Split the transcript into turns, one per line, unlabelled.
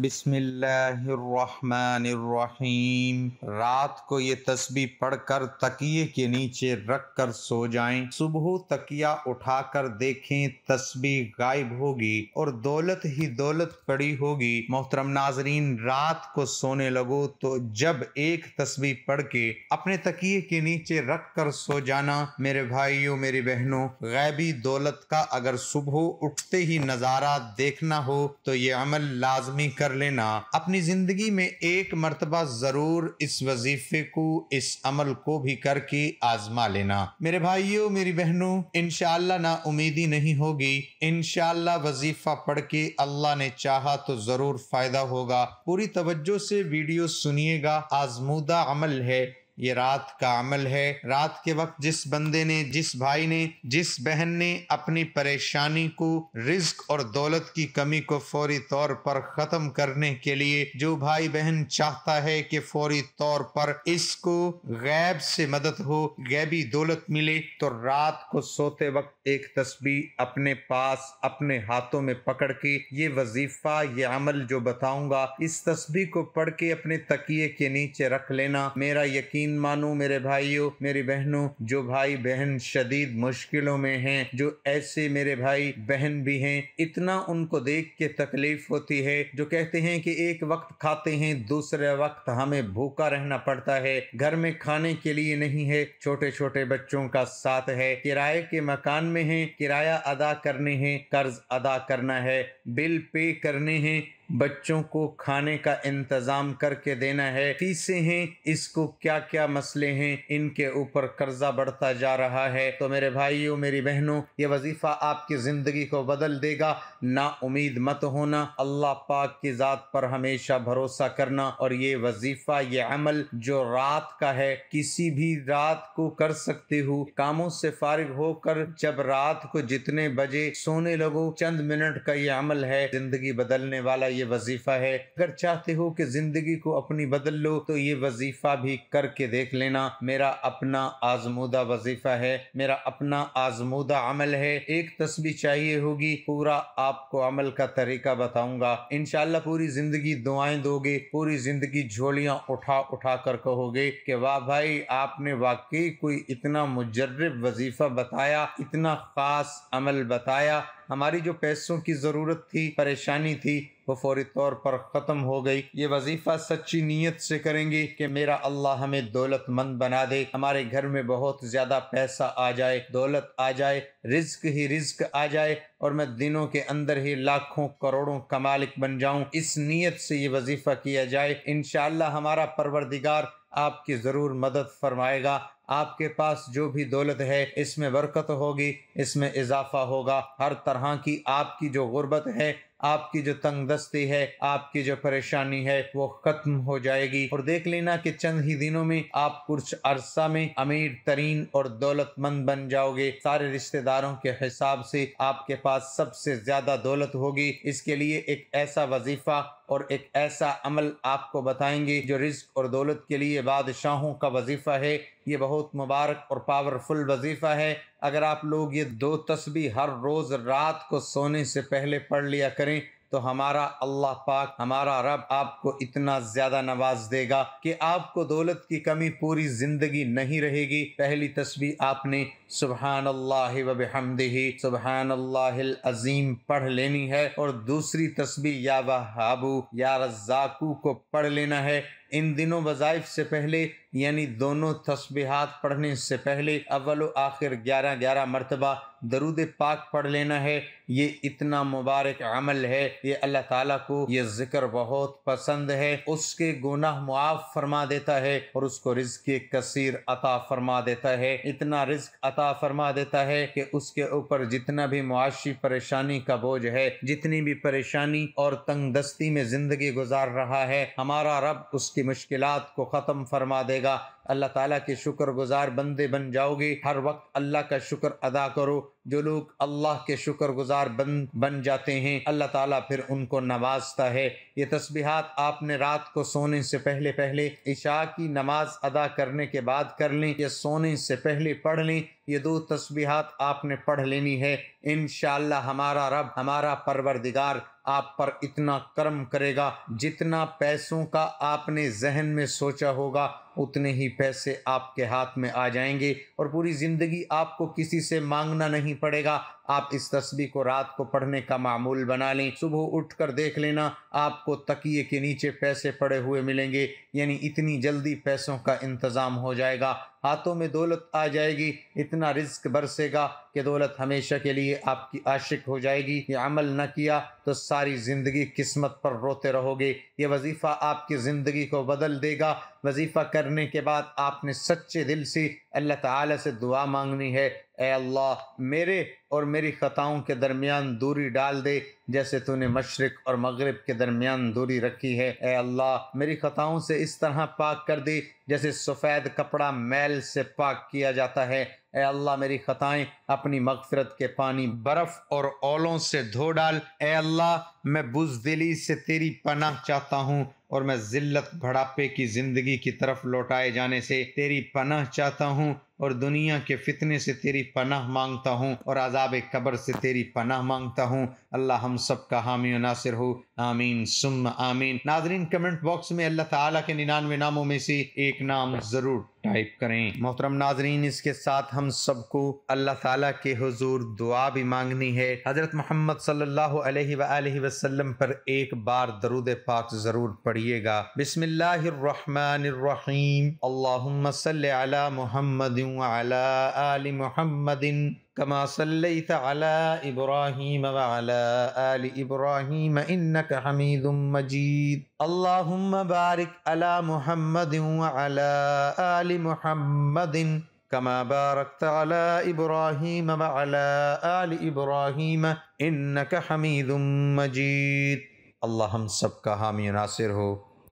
बिस्मिल्लाहिर्रहमानिर्रहीम रात को ये तस्बी पढ़कर तकिए के नीचे रख कर सो जाएं सुबह तकिया उठाकर देखें तस्बी गायब होगी और दौलत ही दौलत पड़ी होगी मोहतरम नाजरीन रात को सोने लगो तो जब एक तस्बी पढ़ के अपने तकिए के नीचे रख कर सो जाना मेरे भाइयों मेरी बहनों गैबी दौलत का अगर सुबह उठते ही नज़ारा देखना हो तो ये अमल लाजमी कर कर लेना अपनी ज़िंदगी में एक मरतबा ज़रूर इस वजीफ़े को इस अमल को भी करके आज़मा लेना मेरे भाइयों मेरी बहनों इनशाला ना उम्मीदी नहीं होगी इनशाला वजीफ़ा पढ़ के अल्लाह ने चाह तो ज़रूर फ़ायदा होगा पूरी तवज्जो से वीडियो सुनिएगा आजमूदा अमल है ये रात का अमल है रात के वक्त जिस बंदे ने जिस भाई ने जिस बहन ने अपनी परेशानी को रिस्क और दौलत की कमी को फौरी तौर पर खत्म करने के लिए जो भाई बहन चाहता है कि फौरी तौर पर इसको गैब से मदद हो गैबी दौलत मिले तो रात को सोते वक्त एक तस्वीर अपने पास अपने हाथों में पकड़ के ये वजीफा ये अमल जो बताऊंगा इस तस्वीर को पढ़ के अपने तकिए के नीचे रख लेना मेरा यकीन यकीन मानो मेरे भाइयों मेरी बहनों जो भाई बहन शदीद मुश्किलों में हैं जो ऐसे मेरे भाई बहन भी हैं इतना उनको देख के तकलीफ होती है जो कहते हैं कि एक वक्त खाते हैं दूसरे वक्त हमें भूखा रहना पड़ता है घर में खाने के लिए नहीं है छोटे छोटे बच्चों का साथ है किराए के मकान में है किराया अदा करने हैं कर्ज अदा करना है बिल पे करने हैं बच्चों को खाने का इंतज़ाम करके देना है फीसें हैं इसको क्या क्या मसले हैं इनके ऊपर कर्जा बढ़ता जा रहा है तो मेरे भाइयों मेरी बहनों ये वजीफ़ा आपकी ज़िंदगी को बदल देगा ना उम्मीद मत होना अल्लाह पाक की ज़ात पर हमेशा भरोसा करना और ये वजीफ़ा ये अमल जो रात का है किसी भी रात को कर सकते हो कामों से फारिग होकर जब रात को जितने बजे सोने लगो चंद मिनट का ये अमल है ज़िंदगी बदलने वाला ये वजीफा है अगर चाहते हो कि जिंदगी को अपनी बदल लो तो ये वजीफा भी करके देख लेना मेरा अपना आजमूदा वजीफा है मेरा अपना आजमूदा अमल है एक तस्वीर चाहिए होगी पूरा आपको अमल का तरीका बताऊंगा इनशाला पूरी जिंदगी दुआएं दोगे पूरी जिंदगी झोलियां उठा उठा कर कहोगे कि वाह भाई आपने वाकई कोई इतना मुजर्रब वजीफा बताया इतना खास अमल बताया हमारी जो पैसों की ज़रूरत थी परेशानी थी वो फौरी तौर पर ख़त्म हो गई ये वजीफ़ा सच्ची नीयत से करेंगे कि मेरा अल्लाह हमें दौलतमंद बना दे हमारे घर में बहुत ज़्यादा पैसा आ जाए दौलत आ जाए रिज्क ही रिज्क आ जाए और मैं दिनों के अंदर ही लाखों करोड़ों का मालिक बन जाऊं इस नीयत से ये वजीफ़ा किया जाए इन हमारा परवरदिगार आपकी ज़रूर मदद फरमाएगा आपके पास जो भी दौलत है इसमें बरकत होगी इसमें इजाफा होगा हर तरह की आपकी जो गुर्बत है आपकी जो तंग दस्ती है आपकी जो परेशानी है वो खत्म हो जाएगी और देख लेना कि चंद ही दिनों में आप कुछ अरसा में अमीर तरीन और दौलतमंद बन जाओगे सारे रिश्तेदारों के हिसाब से आपके पास सबसे ज्यादा दौलत होगी इसके लिए एक ऐसा वजीफा और एक ऐसा अमल आपको बताएंगे जो रिस्क और दौलत के लिए बादशाहों का वजीफा है ये बहुत मुबारक और पावरफुल वजीफ़ा है अगर आप लोग ये दो तस्बी हर रोज़ रात को सोने से पहले पढ़ लिया करें तो हमारा अल्लाह पाक हमारा रब आपको इतना ज़्यादा नवाज देगा कि आपको दौलत की कमी पूरी ज़िंदगी नहीं रहेगी पहली तस्वीर आपने सुबहान अल्लाह सुबहान पढ़ लेनी है और दूसरी तस्वीर या वहाबू या रज़ाकू को पढ़ लेना है इन दिनों वज़ाइफ से पहले यानी दोनों तस्बीहात पढ़ने से पहले अव्वल आखिर ग्यारह ग्यारह मरतबा दरूद पाक पढ़ लेना है ये इतना मुबारक अमल है ये अल्लाह ताला को ये जिक्र बहुत पसंद है उसके गुनाह मुआफ़ फरमा देता है और उसको रिज्क कसीर अता फरमा देता है इतना रिज्क अता फरमा देता है कि उसके ऊपर जितना भी मुआशी परेशानी का बोझ है जितनी भी परेशानी और तंग दस्ती में ज़िंदगी गुजार रहा है हमारा रब उस उसकी मुश्किल को ख़त्म फरमा देगा अल्लाह ताला के शुक्रगुजार बंदे बन जाओगे हर वक्त अल्लाह का शुक्र अदा करो जो लोग अल्लाह के शुक्रगुजार बन बन जाते हैं अल्लाह ताला फिर उनको नवाजता है ये तस्बीहात आपने रात को सोने से पहले पहले ईशा की नमाज अदा करने के बाद कर लें या सोने से पहले पढ़ लें ये दो तस्बीहात आपने पढ़ लेनी है इन हमारा रब हमारा परवरदिगार आप पर इतना कर्म करेगा जितना पैसों का आपने जहन में सोचा होगा उतने ही पैसे आपके हाथ में आ जाएंगे और पूरी ज़िंदगी आपको किसी से मांगना नहीं पड़ेगा आप इस तस्वीर को रात को पढ़ने का मामूल बना लें सुबह उठकर देख लेना आपको तकिए के नीचे पैसे पड़े हुए मिलेंगे यानी इतनी जल्दी पैसों का इंतज़ाम हो जाएगा हाथों में दौलत आ जाएगी इतना रिस्क बरसेगा कि दौलत हमेशा के लिए आपकी आशिक हो जाएगी ये अमल न किया तो सारी ज़िंदगी किस्मत पर रोते रहोगे ये वजीफ़ा आपकी ज़िंदगी को बदल देगा वजीफ़ा करने के बाद आपने सच्चे दिल से अल्लाह ताला से दुआ मांगनी है ए अल्लाह मेरे और मेरी ख़ताओं के दरमियान दूरी डाल दे जैसे तूने मशरक़ और मगरब के दरमियान दूरी रखी है ए अल्लाह मेरी ख़ताओं से इस तरह पाक कर दे जैसे सफ़ेद कपड़ा मैल से पाक किया जाता है ए अल्लाह मेरी ख़ताएँ अपनी मगफरत के पानी बर्फ़ और ओलों से धो डाल ए अल्लाह मैं बुजदिली से तेरी पनाह चाहता हूँ और मैं जिल्लत भड़ापे की ज़िंदगी की तरफ लौटाए जाने से तेरी पनाह चाहता हूँ और दुनिया के फितने से तेरी पनाह मांगता हूँ और आज़ाब कब्र से तेरी पनाह मांगता हूँ अल्लाह हम सब का हामी और नासिर हो आमीन सुम आमीन नाजरीन कमेंट बॉक्स में अल्लाह ताला के निन्यानवे नामों में से एक नाम ज़रूर टाइप करें मोहतरम नाजरीन इसके साथ हम सबको अल्लाह ताला के हुजूर दुआ भी मांगनी है हज़रत मोहम्मद सल्लल्लाहु अलैहि वसल्लम पर एक बार दरूद पाक ज़रूर पड़े पढ़िएगा बिसमीम अल्ला मोहम्मद आल मोहम्मदिन कमा सल्लैत अला इब्राहिम व अला आल इब्राहिम इन्नक हमीदुम मजीद अल्लाहुम्म बारिक अला मुहम्मद व अला आल मुहम्मदिन कमा बारकत अला इब्राहिम व अला आल इब्राहिम इन्नक हमीदुम मजीद अल्लाह हम सब का हामी नासिर हो